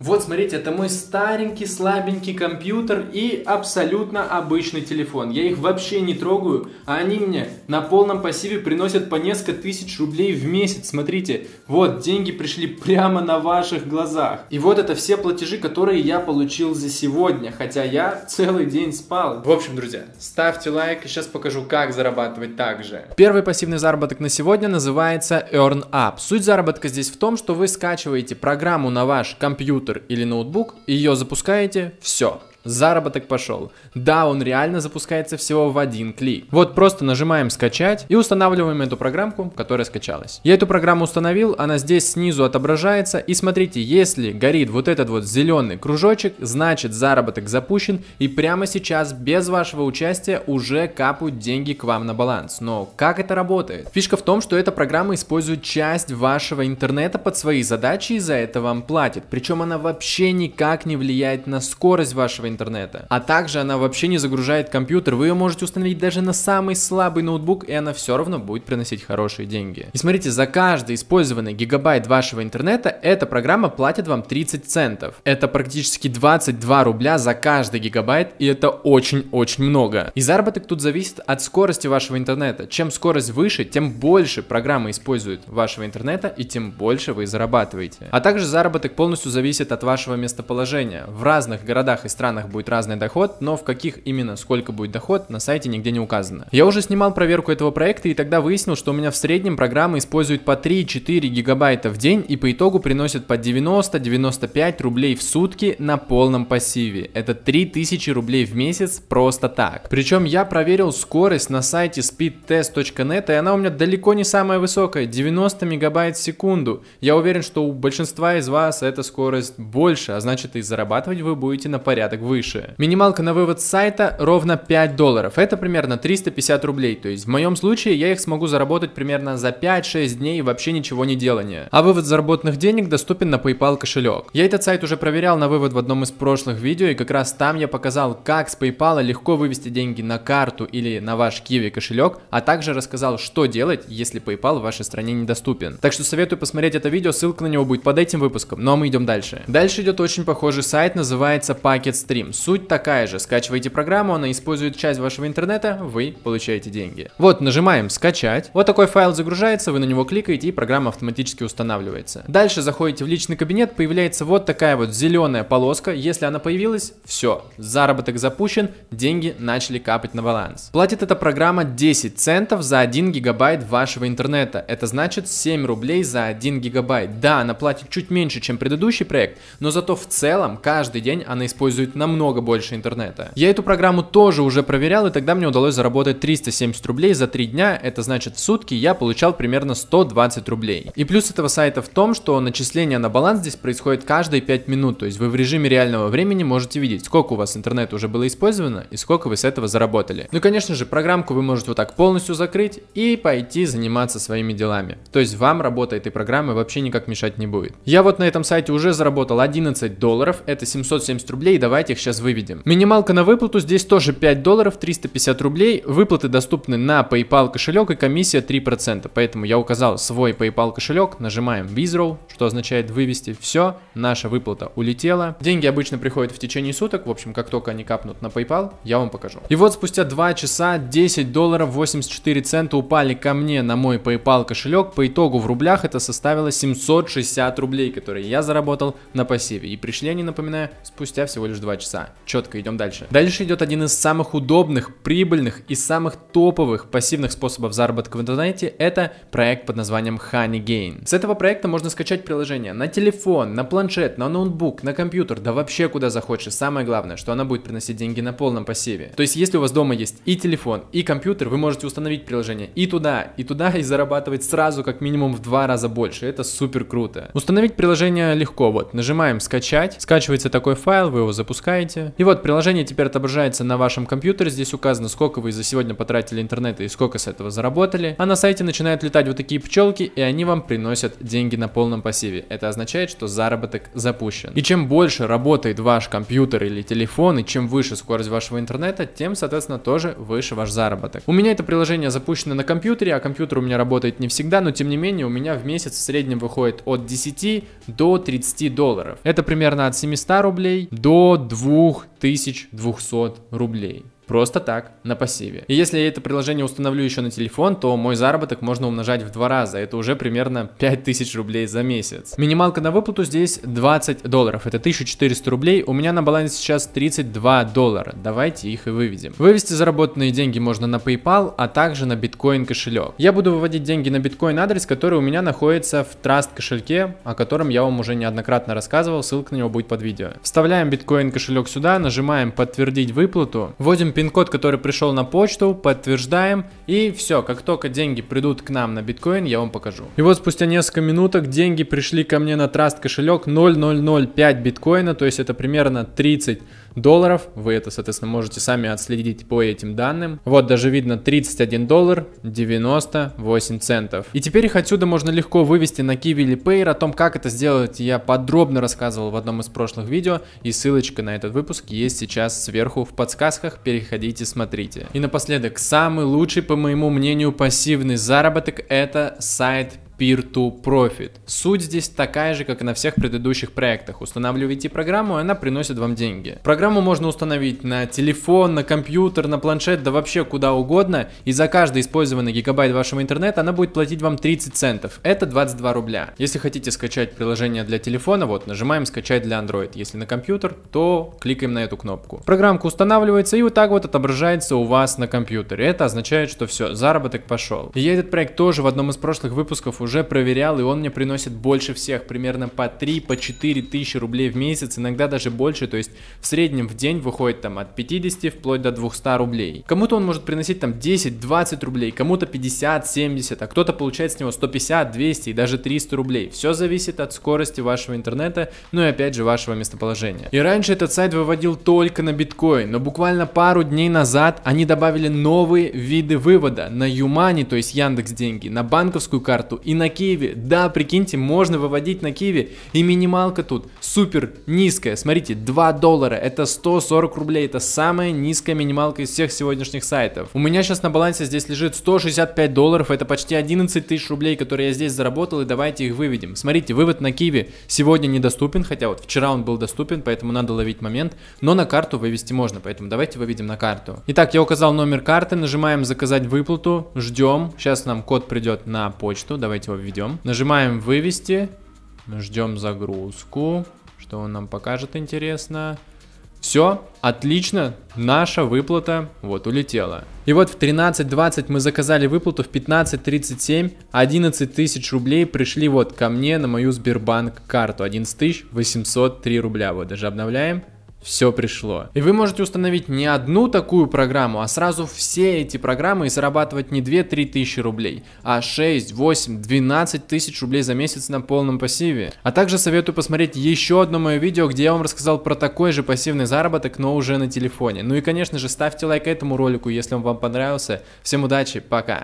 Вот, смотрите, это мой старенький, слабенький компьютер и абсолютно обычный телефон. Я их вообще не трогаю, а они мне на полном пассиве приносят по несколько тысяч рублей в месяц. Смотрите, вот, деньги пришли прямо на ваших глазах. И вот это все платежи, которые я получил за сегодня, хотя я целый день спал. В общем, друзья, ставьте лайк, и сейчас покажу, как зарабатывать так же. Первый пассивный заработок на сегодня называется Earn Up. Суть заработка здесь в том, что вы скачиваете программу на ваш компьютер, компьютер или ноутбук, ее запускаете, все, заработок пошел. Да, он реально запускается всего в один клик. Вот просто нажимаем скачать и устанавливаем эту программку, которая скачалась. Я эту программу установил, она здесь снизу отображается и смотрите, если горит вот этот вот зеленый кружочек, значит заработок запущен и прямо сейчас без вашего участия уже капают деньги к вам на баланс. Но как это работает? Фишка в том, что эта программа использует часть вашего интернета под свои задачи и за это вам платит. Причем она вообще никак не влияет на скорость вашего интернета. А также она вообще не загружает компьютер, вы ее можете установить даже на самый слабый ноутбук, и она все равно будет приносить хорошие деньги. И смотрите, за каждый использованный гигабайт вашего интернета эта программа платит вам 30 центов. Это практически 22 рубля за каждый гигабайт, и это очень-очень много. И заработок тут зависит от скорости вашего интернета. Чем скорость выше, тем больше программа использует вашего интернета, и тем больше вы зарабатываете. А также заработок полностью зависит от вашего местоположения. В разных городах и странах странах будет разный доход, но в каких именно сколько будет доход, на сайте нигде не указано. Я уже снимал проверку этого проекта и тогда выяснил, что у меня в среднем программы используют по 3-4 гигабайта в день и по итогу приносят по 90-95 рублей в сутки на полном пассиве. Это 3000 рублей в месяц просто так. Причем я проверил скорость на сайте speedtest.net и она у меня далеко не самая высокая, 90 мегабайт в секунду. Я уверен, что у большинства из вас эта скорость больше, а значит и зарабатывать вы будете на порядок выше. Минималка на вывод с сайта ровно 5 долларов. Это примерно 350 рублей. То есть в моем случае я их смогу заработать примерно за 5-6 дней вообще ничего не делания. А вывод заработанных денег доступен на PayPal кошелек. Я этот сайт уже проверял на вывод в одном из прошлых видео и как раз там я показал, как с PayPal легко вывести деньги на карту или на ваш Kiwi кошелек, а также рассказал, что делать, если PayPal в вашей стране недоступен. Так что советую посмотреть это видео, ссылка на него будет под этим выпуском. Но ну а мы идем дальше. Дальше идет очень похожий сайт, называется Packet Stream стрим. Суть такая же. скачивайте программу, она использует часть вашего интернета, вы получаете деньги. Вот, нажимаем «Скачать». Вот такой файл загружается, вы на него кликаете, и программа автоматически устанавливается. Дальше заходите в личный кабинет, появляется вот такая вот зеленая полоска. Если она появилась, все, заработок запущен, деньги начали капать на баланс. Платит эта программа 10 центов за 1 гигабайт вашего интернета. Это значит 7 рублей за 1 гигабайт. Да, она платит чуть меньше, чем предыдущий проект, но зато в целом каждый день она использует намного намного больше интернета. Я эту программу тоже уже проверял, и тогда мне удалось заработать 370 рублей за 3 дня, это значит в сутки я получал примерно 120 рублей. И плюс этого сайта в том, что начисление на баланс здесь происходит каждые 5 минут, то есть вы в режиме реального времени можете видеть, сколько у вас интернет уже было использовано и сколько вы с этого заработали. Ну и конечно же, программку вы можете вот так полностью закрыть и пойти заниматься своими делами. То есть вам работа этой программы вообще никак мешать не будет. Я вот на этом сайте уже заработал 11 долларов, это 770 рублей, давайте их сейчас выведем. Минималка на выплату здесь тоже 5 долларов 350 рублей. Выплаты доступны на PayPal кошелек и комиссия 3%. Поэтому я указал свой PayPal кошелек, нажимаем Withdraw, что означает вывести. Все, наша выплата улетела. Деньги обычно приходят в течение суток. В общем, как только они капнут на PayPal, я вам покажу. И вот спустя 2 часа 10 долларов 84 цента упали ко мне на мой PayPal кошелек. По итогу в рублях это составило 760 рублей, которые я заработал на пассиве. И пришли они, напоминаю, спустя всего лишь 2 часа часа. Четко идем дальше. Дальше идет один из самых удобных, прибыльных и самых топовых пассивных способов заработка в интернете. Это проект под названием HoneyGain. С этого проекта можно скачать приложение на телефон, на планшет, на ноутбук, на компьютер, да вообще куда захочешь. самое главное, что она будет приносить деньги на полном пассиве. То есть, если у вас дома есть и телефон, и компьютер, вы можете установить приложение и туда, и туда, и зарабатывать сразу как минимум в два раза больше. Это супер круто. Установить приложение легко. Вот, нажимаем скачать, скачивается такой файл, вы его запускаете запускаете. И вот приложение теперь отображается на вашем компьютере. Здесь указано, сколько вы за сегодня потратили интернета и сколько с этого заработали. А на сайте начинают летать вот такие пчелки, и они вам приносят деньги на полном пассиве. Это означает, что заработок запущен. И чем больше работает ваш компьютер или телефон, и чем выше скорость вашего интернета, тем, соответственно, тоже выше ваш заработок. У меня это приложение запущено на компьютере, а компьютер у меня работает не всегда, но тем не менее у меня в месяц в среднем выходит от 10 до 30 долларов. Это примерно от 700 рублей до 2 2200 рублей. Просто так, на пассиве. И если я это приложение установлю еще на телефон, то мой заработок можно умножать в два раза. Это уже примерно 5000 рублей за месяц. Минималка на выплату здесь 20 долларов. Это 1400 рублей. У меня на балансе сейчас 32 доллара. Давайте их и выведем. Вывести заработанные деньги можно на PayPal, а также на биткоин кошелек. Я буду выводить деньги на биткоин адрес, который у меня находится в Trust кошельке, о котором я вам уже неоднократно рассказывал. Ссылка на него будет под видео. Вставляем биткоин кошелек сюда, нажимаем подтвердить выплату, вводим Пин-код, который пришел на почту, подтверждаем. И все, как только деньги придут к нам на биткоин, я вам покажу. И вот спустя несколько минуток деньги пришли ко мне на траст кошелек 0005 биткоина, то есть это примерно 30 долларов. Вы это, соответственно, можете сами отследить по этим данным. Вот даже видно 31 доллар 98 центов. И теперь их отсюда можно легко вывести на Kiwi или Payer. О том, как это сделать, я подробно рассказывал в одном из прошлых видео. И ссылочка на этот выпуск есть сейчас сверху в подсказках. Переходите, смотрите. И напоследок, самый лучший, по моему мнению, пассивный заработок это сайт Peer-to-Profit. Суть здесь такая же, как и на всех предыдущих проектах. Устанавливаете программу, и она приносит вам деньги. Программу можно установить на телефон, на компьютер, на планшет, да вообще куда угодно, и за каждый использованный гигабайт вашего интернета она будет платить вам 30 центов. Это 22 рубля. Если хотите скачать приложение для телефона, вот, нажимаем «Скачать для Android». Если на компьютер, то кликаем на эту кнопку. Программка устанавливается и вот так вот отображается у вас на компьютере. Это означает, что все, заработок пошел. И я этот проект тоже в одном из прошлых выпусков уже уже проверял, и он мне приносит больше всех, примерно по 3, по 4 тысячи рублей в месяц, иногда даже больше, то есть в среднем в день выходит там от 50 вплоть до 200 рублей. Кому-то он может приносить там 10-20 рублей, кому-то 50-70, а кто-то получает с него 150, 200 и даже 300 рублей. Все зависит от скорости вашего интернета, ну и опять же вашего местоположения. И раньше этот сайт выводил только на биткоин, но буквально пару дней назад они добавили новые виды вывода на Юмани, то есть Яндекс деньги, на банковскую карту и на Киеве. Да, прикиньте, можно выводить на Киеве. И минималка тут супер низкая. Смотрите, 2 доллара, это 140 рублей. Это самая низкая минималка из всех сегодняшних сайтов. У меня сейчас на балансе здесь лежит 165 долларов. Это почти 11 тысяч рублей, которые я здесь заработал. И давайте их выведем. Смотрите, вывод на Киеве сегодня недоступен. Хотя вот вчера он был доступен, поэтому надо ловить момент. Но на карту вывести можно. Поэтому давайте выведем на карту. Итак, я указал номер карты. Нажимаем заказать выплату. Ждем. Сейчас нам код придет на почту. Давайте его введем. Нажимаем вывести. Ждем загрузку. Что он нам покажет, интересно. Все, отлично, наша выплата вот улетела. И вот в 13.20 мы заказали выплату, в 15.37 11 тысяч рублей пришли вот ко мне на мою Сбербанк карту. 11 803 рубля, вот даже обновляем все пришло. И вы можете установить не одну такую программу, а сразу все эти программы и зарабатывать не 2-3 тысячи рублей, а 6, 8, 12 тысяч рублей за месяц на полном пассиве. А также советую посмотреть еще одно мое видео, где я вам рассказал про такой же пассивный заработок, но уже на телефоне. Ну и конечно же ставьте лайк этому ролику, если он вам понравился. Всем удачи, пока!